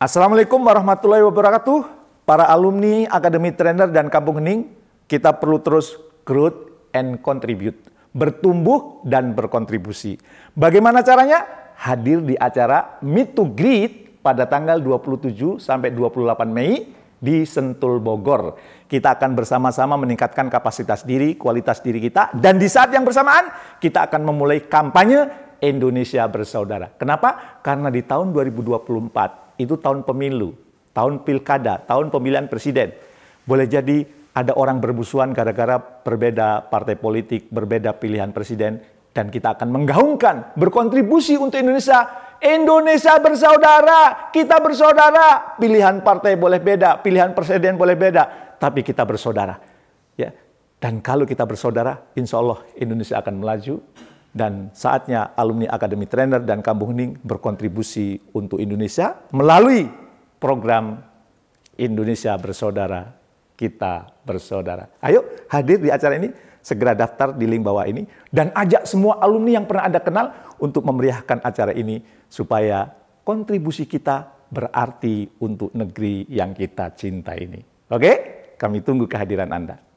Assalamualaikum warahmatullahi wabarakatuh. Para alumni Akademi Trainer dan Kampung Hening, kita perlu terus growth and contribute. Bertumbuh dan berkontribusi. Bagaimana caranya? Hadir di acara Meet to Greet pada tanggal 27 sampai 28 Mei di Sentul Bogor. Kita akan bersama-sama meningkatkan kapasitas diri, kualitas diri kita dan di saat yang bersamaan kita akan memulai kampanye Indonesia Bersaudara. Kenapa? Karena di tahun 2024 itu tahun pemilu, tahun pilkada, tahun pemilihan presiden. Boleh jadi ada orang berbusuan gara-gara berbeda partai politik, berbeda pilihan presiden, dan kita akan menggaungkan, berkontribusi untuk Indonesia. Indonesia bersaudara, kita bersaudara. Pilihan partai boleh beda, pilihan presiden boleh beda, tapi kita bersaudara. Ya, dan kalau kita bersaudara, insya Allah Indonesia akan melaju, dan saatnya alumni Akademi Trainer dan Kampung Hening berkontribusi untuk Indonesia melalui program Indonesia Bersaudara, Kita Bersaudara. Ayo hadir di acara ini, segera daftar di link bawah ini dan ajak semua alumni yang pernah Anda kenal untuk memeriahkan acara ini supaya kontribusi kita berarti untuk negeri yang kita cinta ini. Oke? Kami tunggu kehadiran Anda.